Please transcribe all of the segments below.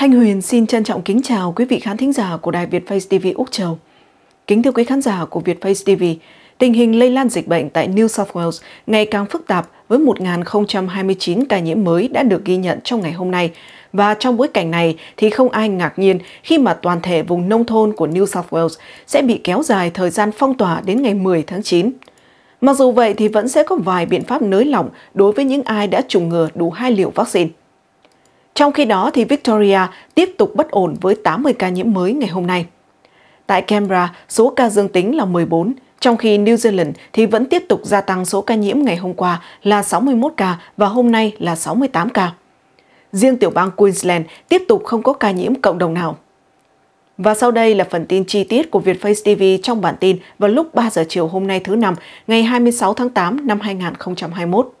Thanh Huyền xin trân trọng kính chào quý vị khán thính giả của Đài Việt Face TV Úc Châu. Kính thưa quý khán giả của Việt Face TV, tình hình lây lan dịch bệnh tại New South Wales ngày càng phức tạp với 1.029 ca nhiễm mới đã được ghi nhận trong ngày hôm nay. Và trong bối cảnh này thì không ai ngạc nhiên khi mà toàn thể vùng nông thôn của New South Wales sẽ bị kéo dài thời gian phong tỏa đến ngày 10 tháng 9. Mặc dù vậy thì vẫn sẽ có vài biện pháp nới lỏng đối với những ai đã trùng ngừa đủ hai liều vaccine. Trong khi đó thì Victoria tiếp tục bất ổn với 80 ca nhiễm mới ngày hôm nay. Tại Canberra, số ca dương tính là 14, trong khi New Zealand thì vẫn tiếp tục gia tăng số ca nhiễm ngày hôm qua là 61 ca và hôm nay là 68 ca. Riêng tiểu bang Queensland tiếp tục không có ca nhiễm cộng đồng nào. Và sau đây là phần tin chi tiết của Vietface TV trong bản tin vào lúc 3 giờ chiều hôm nay thứ năm, ngày 26 tháng 8 năm 2021.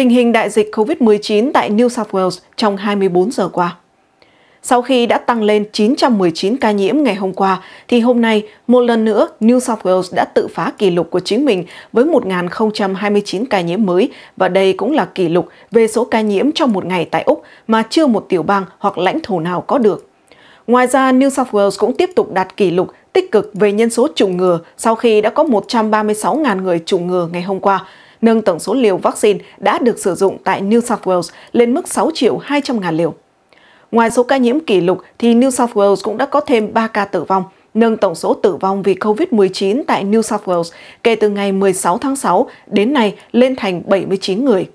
tình hình đại dịch COVID-19 tại New South Wales trong 24 giờ qua. Sau khi đã tăng lên 919 ca nhiễm ngày hôm qua, thì hôm nay, một lần nữa, New South Wales đã tự phá kỷ lục của chính mình với 1.029 ca nhiễm mới, và đây cũng là kỷ lục về số ca nhiễm trong một ngày tại Úc mà chưa một tiểu bang hoặc lãnh thổ nào có được. Ngoài ra, New South Wales cũng tiếp tục đạt kỷ lục tích cực về nhân số chủng ngừa sau khi đã có 136.000 người chủng ngừa ngày hôm qua, nâng tổng số liều vaccine đã được sử dụng tại New South Wales lên mức 6 triệu 200 ngàn liều. Ngoài số ca nhiễm kỷ lục thì New South Wales cũng đã có thêm 3 ca tử vong, nâng tổng số tử vong vì COVID-19 tại New South Wales kể từ ngày 16 tháng 6 đến nay lên thành 79 người.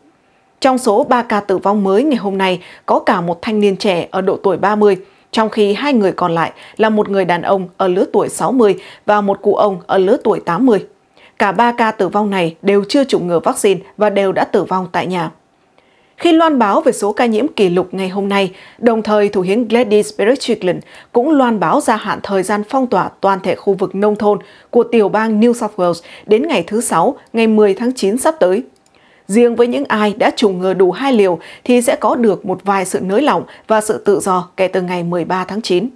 Trong số 3 ca tử vong mới ngày hôm nay có cả một thanh niên trẻ ở độ tuổi 30, trong khi hai người còn lại là một người đàn ông ở lứa tuổi 60 và một cụ ông ở lứa tuổi 80. Cả 3 ca tử vong này đều chưa chủng ngừa vaccine và đều đã tử vong tại nhà. Khi loan báo về số ca nhiễm kỷ lục ngày hôm nay, đồng thời Thủ hiến Gladys Berejiklian cũng loan báo gia hạn thời gian phong tỏa toàn thể khu vực nông thôn của tiểu bang New South Wales đến ngày thứ Sáu, ngày 10 tháng 9 sắp tới. Riêng với những ai đã chủng ngừa đủ hai liều thì sẽ có được một vài sự nới lỏng và sự tự do kể từ ngày 13 tháng 9.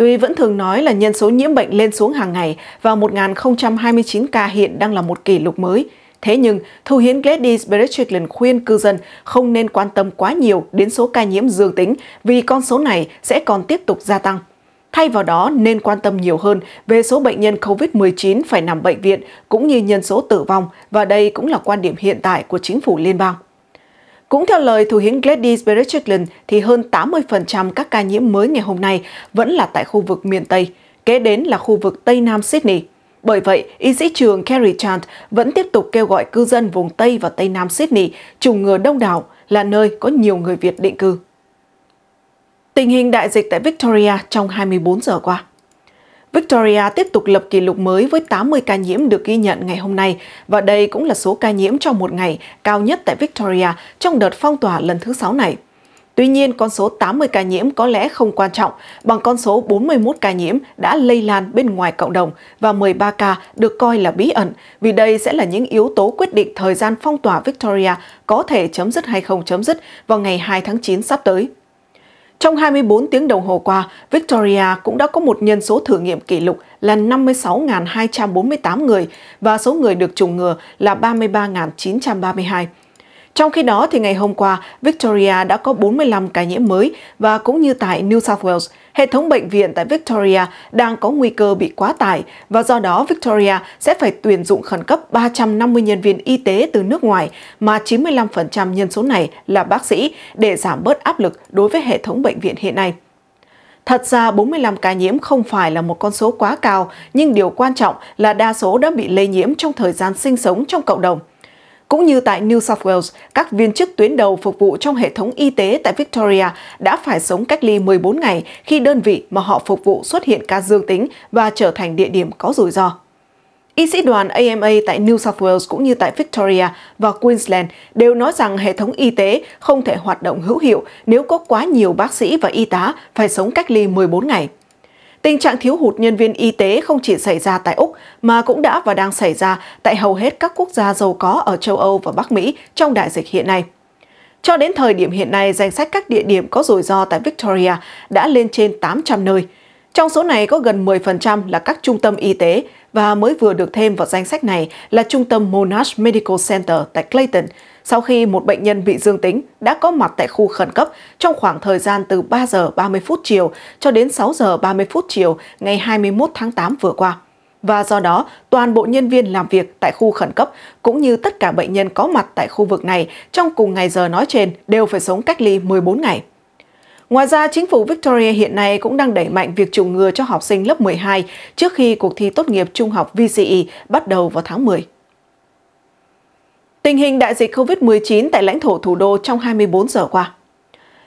Tuy vẫn thường nói là nhân số nhiễm bệnh lên xuống hàng ngày và 1.029 ca hiện đang là một kỷ lục mới, Thế nhưng, thủ hiến Gladys Berejiklian khuyên cư dân không nên quan tâm quá nhiều đến số ca nhiễm dương tính vì con số này sẽ còn tiếp tục gia tăng. Thay vào đó, nên quan tâm nhiều hơn về số bệnh nhân COVID-19 phải nằm bệnh viện cũng như nhân số tử vong và đây cũng là quan điểm hiện tại của chính phủ liên bang. Cũng theo lời thủ hiến Gladys Berejiklian thì hơn 80% các ca nhiễm mới ngày hôm nay vẫn là tại khu vực miền Tây, kế đến là khu vực Tây Nam Sydney. Bởi vậy, y sĩ trường Kerry Chant vẫn tiếp tục kêu gọi cư dân vùng Tây và Tây Nam Sydney trùng ngừa đông đảo là nơi có nhiều người Việt định cư. Tình hình đại dịch tại Victoria trong 24 giờ qua Victoria tiếp tục lập kỷ lục mới với 80 ca nhiễm được ghi nhận ngày hôm nay và đây cũng là số ca nhiễm trong một ngày cao nhất tại Victoria trong đợt phong tỏa lần thứ 6 này. Tuy nhiên, con số 80 ca nhiễm có lẽ không quan trọng bằng con số 41 ca nhiễm đã lây lan bên ngoài cộng đồng và 13 ca được coi là bí ẩn vì đây sẽ là những yếu tố quyết định thời gian phong tỏa Victoria có thể chấm dứt hay không chấm dứt vào ngày 2 tháng 9 sắp tới. Trong 24 tiếng đồng hồ qua, Victoria cũng đã có một nhân số thử nghiệm kỷ lục là 56.248 người và số người được trùng ngừa là 33.932. Trong khi đó, thì ngày hôm qua, Victoria đã có 45 ca nhiễm mới và cũng như tại New South Wales, hệ thống bệnh viện tại Victoria đang có nguy cơ bị quá tải và do đó Victoria sẽ phải tuyển dụng khẩn cấp 350 nhân viên y tế từ nước ngoài mà 95% nhân số này là bác sĩ để giảm bớt áp lực đối với hệ thống bệnh viện hiện nay. Thật ra 45 ca nhiễm không phải là một con số quá cao, nhưng điều quan trọng là đa số đã bị lây nhiễm trong thời gian sinh sống trong cộng đồng. Cũng như tại New South Wales, các viên chức tuyến đầu phục vụ trong hệ thống y tế tại Victoria đã phải sống cách ly 14 ngày khi đơn vị mà họ phục vụ xuất hiện ca dương tính và trở thành địa điểm có rủi ro. Y sĩ đoàn AMA tại New South Wales cũng như tại Victoria và Queensland đều nói rằng hệ thống y tế không thể hoạt động hữu hiệu nếu có quá nhiều bác sĩ và y tá phải sống cách ly 14 ngày. Tình trạng thiếu hụt nhân viên y tế không chỉ xảy ra tại Úc mà cũng đã và đang xảy ra tại hầu hết các quốc gia giàu có ở châu Âu và Bắc Mỹ trong đại dịch hiện nay. Cho đến thời điểm hiện nay, danh sách các địa điểm có rủi ro tại Victoria đã lên trên 800 nơi. Trong số này có gần 10% là các trung tâm y tế và mới vừa được thêm vào danh sách này là trung tâm Monash Medical Center tại Clayton, sau khi một bệnh nhân bị dương tính đã có mặt tại khu khẩn cấp trong khoảng thời gian từ 3 giờ 30 phút chiều cho đến 6 giờ 30 phút chiều ngày 21 tháng 8 vừa qua. Và do đó, toàn bộ nhân viên làm việc tại khu khẩn cấp cũng như tất cả bệnh nhân có mặt tại khu vực này trong cùng ngày giờ nói trên đều phải sống cách ly 14 ngày. Ngoài ra, chính phủ Victoria hiện nay cũng đang đẩy mạnh việc chủng ngừa cho học sinh lớp 12 trước khi cuộc thi tốt nghiệp trung học VCE bắt đầu vào tháng 10. Tình hình đại dịch COVID-19 tại lãnh thổ thủ đô trong 24 giờ qua.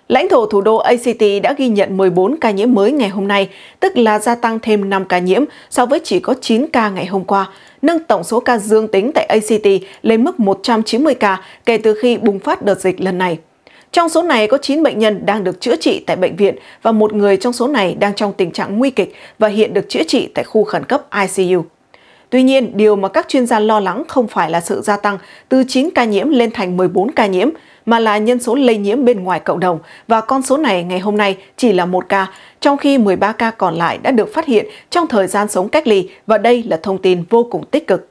Lãnh thổ thủ đô ACT đã ghi nhận 14 ca nhiễm mới ngày hôm nay, tức là gia tăng thêm 5 ca nhiễm so với chỉ có 9 ca ngày hôm qua, nâng tổng số ca dương tính tại ACT lên mức 190 ca kể từ khi bùng phát đợt dịch lần này. Trong số này có 9 bệnh nhân đang được chữa trị tại bệnh viện và một người trong số này đang trong tình trạng nguy kịch và hiện được chữa trị tại khu khẩn cấp ICU. Tuy nhiên, điều mà các chuyên gia lo lắng không phải là sự gia tăng từ 9 ca nhiễm lên thành 14 ca nhiễm, mà là nhân số lây nhiễm bên ngoài cộng đồng và con số này ngày hôm nay chỉ là một ca, trong khi 13 ca còn lại đã được phát hiện trong thời gian sống cách ly và đây là thông tin vô cùng tích cực.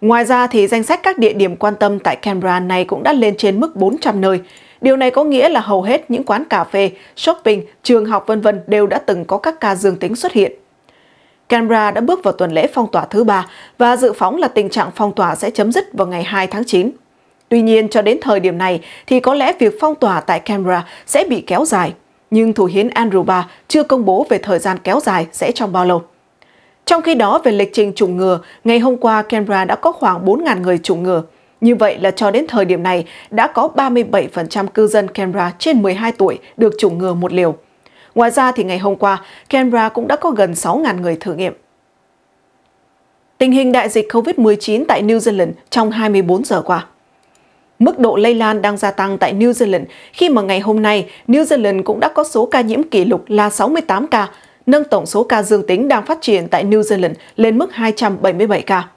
Ngoài ra thì danh sách các địa điểm quan tâm tại Canberra này cũng đã lên trên mức 400 nơi. Điều này có nghĩa là hầu hết những quán cà phê, shopping, trường học vân vân đều đã từng có các ca dương tính xuất hiện. Canberra đã bước vào tuần lễ phong tỏa thứ ba và dự phóng là tình trạng phong tỏa sẽ chấm dứt vào ngày 2 tháng 9. Tuy nhiên, cho đến thời điểm này thì có lẽ việc phong tỏa tại Canberra sẽ bị kéo dài, nhưng thủ hiến Andrew Barr chưa công bố về thời gian kéo dài sẽ trong bao lâu. Trong khi đó, về lịch trình chủng ngừa, ngày hôm qua Canberra đã có khoảng 4.000 người chủng ngừa. Như vậy là cho đến thời điểm này, đã có 37% cư dân Canberra trên 12 tuổi được chủng ngừa một liều. Ngoài ra thì ngày hôm qua, Canberra cũng đã có gần 6.000 người thử nghiệm. Tình hình đại dịch COVID-19 tại New Zealand trong 24 giờ qua Mức độ lây lan đang gia tăng tại New Zealand khi mà ngày hôm nay New Zealand cũng đã có số ca nhiễm kỷ lục là 68 ca, nâng tổng số ca dương tính đang phát triển tại New Zealand lên mức 277 ca.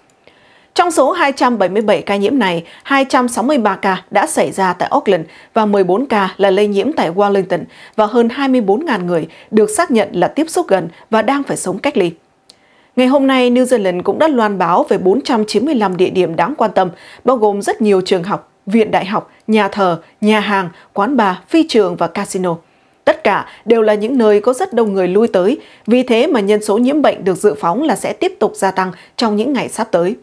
Trong số 277 ca nhiễm này, 263 ca đã xảy ra tại Auckland và 14 ca là lây nhiễm tại Wellington và hơn 24.000 người được xác nhận là tiếp xúc gần và đang phải sống cách ly. Ngày hôm nay, New Zealand cũng đã loan báo về 495 địa điểm đáng quan tâm, bao gồm rất nhiều trường học, viện đại học, nhà thờ, nhà hàng, quán bar, phi trường và casino. Tất cả đều là những nơi có rất đông người lui tới, vì thế mà nhân số nhiễm bệnh được dự phóng là sẽ tiếp tục gia tăng trong những ngày sắp tới.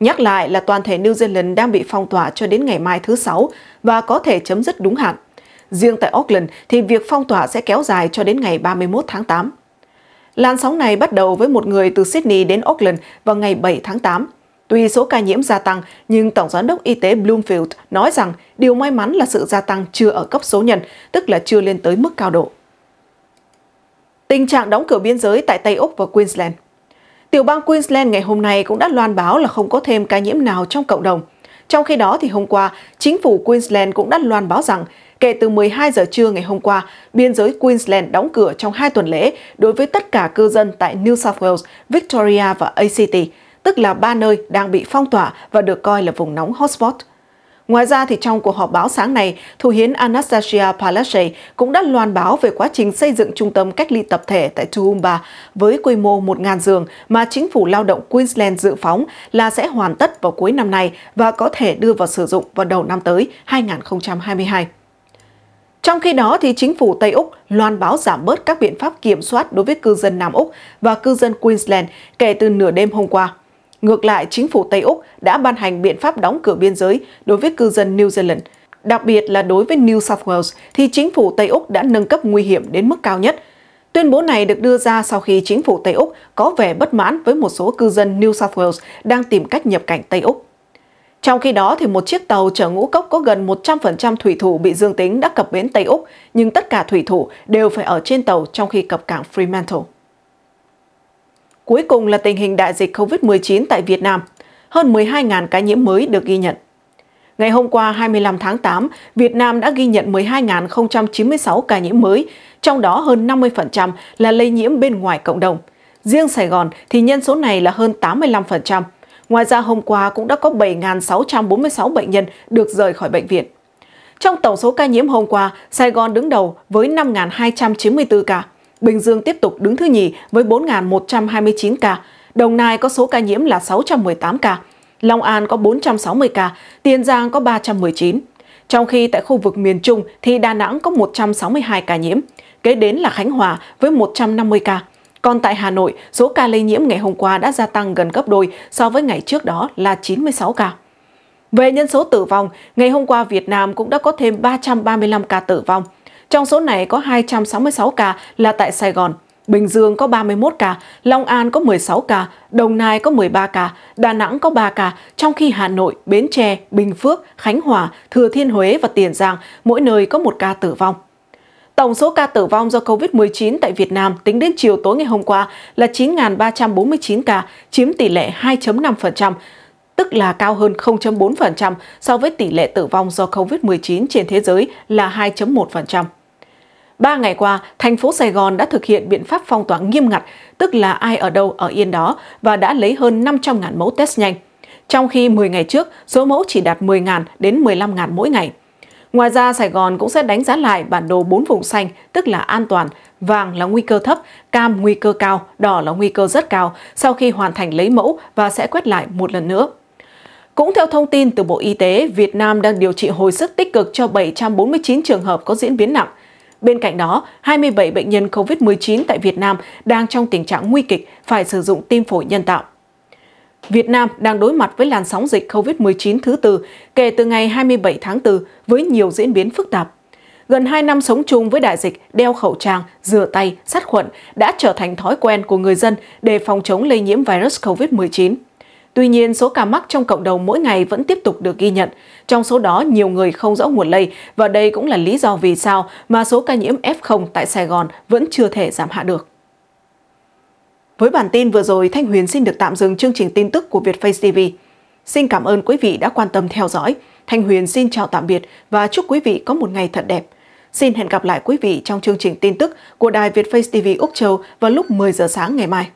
Nhắc lại là toàn thể New Zealand đang bị phong tỏa cho đến ngày mai thứ Sáu và có thể chấm dứt đúng hạn. Riêng tại Auckland thì việc phong tỏa sẽ kéo dài cho đến ngày 31 tháng 8. Làn sóng này bắt đầu với một người từ Sydney đến Auckland vào ngày 7 tháng 8. Tuy số ca nhiễm gia tăng, nhưng Tổng giám đốc Y tế Bloomfield nói rằng điều may mắn là sự gia tăng chưa ở cấp số nhân, tức là chưa lên tới mức cao độ. Tình trạng đóng cửa biên giới tại Tây Úc và Queensland Tiểu bang Queensland ngày hôm nay cũng đã loan báo là không có thêm ca nhiễm nào trong cộng đồng. Trong khi đó thì hôm qua, chính phủ Queensland cũng đã loan báo rằng kể từ 12 giờ trưa ngày hôm qua, biên giới Queensland đóng cửa trong hai tuần lễ đối với tất cả cư dân tại New South Wales, Victoria và ACT, tức là ba nơi đang bị phong tỏa và được coi là vùng nóng hotspot. Ngoài ra, thì trong cuộc họp báo sáng này Thủ hiến Anastasia Palaszczuk cũng đã loan báo về quá trình xây dựng trung tâm cách ly tập thể tại Toowoomba với quy mô 1.000 giường mà chính phủ lao động Queensland dự phóng là sẽ hoàn tất vào cuối năm nay và có thể đưa vào sử dụng vào đầu năm tới 2022. Trong khi đó, thì chính phủ Tây Úc loan báo giảm bớt các biện pháp kiểm soát đối với cư dân Nam Úc và cư dân Queensland kể từ nửa đêm hôm qua. Ngược lại, chính phủ Tây Úc đã ban hành biện pháp đóng cửa biên giới đối với cư dân New Zealand. Đặc biệt là đối với New South Wales thì chính phủ Tây Úc đã nâng cấp nguy hiểm đến mức cao nhất. Tuyên bố này được đưa ra sau khi chính phủ Tây Úc có vẻ bất mãn với một số cư dân New South Wales đang tìm cách nhập cảnh Tây Úc. Trong khi đó, thì một chiếc tàu chở ngũ cốc có gần 100% thủy thủ bị dương tính đã cập bến Tây Úc, nhưng tất cả thủy thủ đều phải ở trên tàu trong khi cập cảng Fremantle. Cuối cùng là tình hình đại dịch COVID-19 tại Việt Nam. Hơn 12.000 ca nhiễm mới được ghi nhận. Ngày hôm qua 25 tháng 8, Việt Nam đã ghi nhận 12.096 ca nhiễm mới, trong đó hơn 50% là lây nhiễm bên ngoài cộng đồng. Riêng Sài Gòn thì nhân số này là hơn 85%. Ngoài ra hôm qua cũng đã có 7.646 bệnh nhân được rời khỏi bệnh viện. Trong tổng số ca nhiễm hôm qua, Sài Gòn đứng đầu với 5.294 ca. Bình Dương tiếp tục đứng thứ nhì với 4.129 ca, Đồng Nai có số ca nhiễm là 618 ca, Long An có 460 ca, Tiền Giang có 319. Trong khi tại khu vực miền Trung thì Đà Nẵng có 162 ca nhiễm, kế đến là Khánh Hòa với 150 ca. Còn tại Hà Nội, số ca lây nhiễm ngày hôm qua đã gia tăng gần gấp đôi so với ngày trước đó là 96 ca. Về nhân số tử vong, ngày hôm qua Việt Nam cũng đã có thêm 335 ca tử vong, trong số này có 266 ca là tại Sài Gòn, Bình Dương có 31 ca, Long An có 16 ca, Đồng Nai có 13 ca, Đà Nẵng có 3 ca, trong khi Hà Nội, Bến Tre, Bình Phước, Khánh Hòa, Thừa Thiên Huế và Tiền Giang mỗi nơi có một ca tử vong. Tổng số ca tử vong do COVID-19 tại Việt Nam tính đến chiều tối ngày hôm qua là 9.349 ca, chiếm tỷ lệ 2.5%, tức là cao hơn 0.4% so với tỷ lệ tử vong do COVID-19 trên thế giới là 2.1%. Ba ngày qua, thành phố Sài Gòn đã thực hiện biện pháp phong tỏa nghiêm ngặt, tức là ai ở đâu ở yên đó và đã lấy hơn 500.000 mẫu test nhanh. Trong khi 10 ngày trước, số mẫu chỉ đạt 10.000 đến 15.000 mỗi ngày. Ngoài ra, Sài Gòn cũng sẽ đánh giá lại bản đồ 4 vùng xanh, tức là an toàn, vàng là nguy cơ thấp, cam nguy cơ cao, đỏ là nguy cơ rất cao, sau khi hoàn thành lấy mẫu và sẽ quét lại một lần nữa. Cũng theo thông tin từ Bộ Y tế, Việt Nam đang điều trị hồi sức tích cực cho 749 trường hợp có diễn biến nặng. Bên cạnh đó, 27 bệnh nhân COVID-19 tại Việt Nam đang trong tình trạng nguy kịch phải sử dụng tim phổi nhân tạo. Việt Nam đang đối mặt với làn sóng dịch COVID-19 thứ tư kể từ ngày 27 tháng 4 với nhiều diễn biến phức tạp. Gần 2 năm sống chung với đại dịch, đeo khẩu trang, rửa tay, sát khuẩn đã trở thành thói quen của người dân để phòng chống lây nhiễm virus COVID-19. Tuy nhiên, số ca mắc trong cộng đồng mỗi ngày vẫn tiếp tục được ghi nhận. Trong số đó, nhiều người không rõ nguồn lây và đây cũng là lý do vì sao mà số ca nhiễm F0 tại Sài Gòn vẫn chưa thể giảm hạ được. Với bản tin vừa rồi, Thanh Huyền xin được tạm dừng chương trình tin tức của Vietface TV. Xin cảm ơn quý vị đã quan tâm theo dõi. Thanh Huyền xin chào tạm biệt và chúc quý vị có một ngày thật đẹp. Xin hẹn gặp lại quý vị trong chương trình tin tức của Đài Vietface TV Úc Châu vào lúc 10 giờ sáng ngày mai.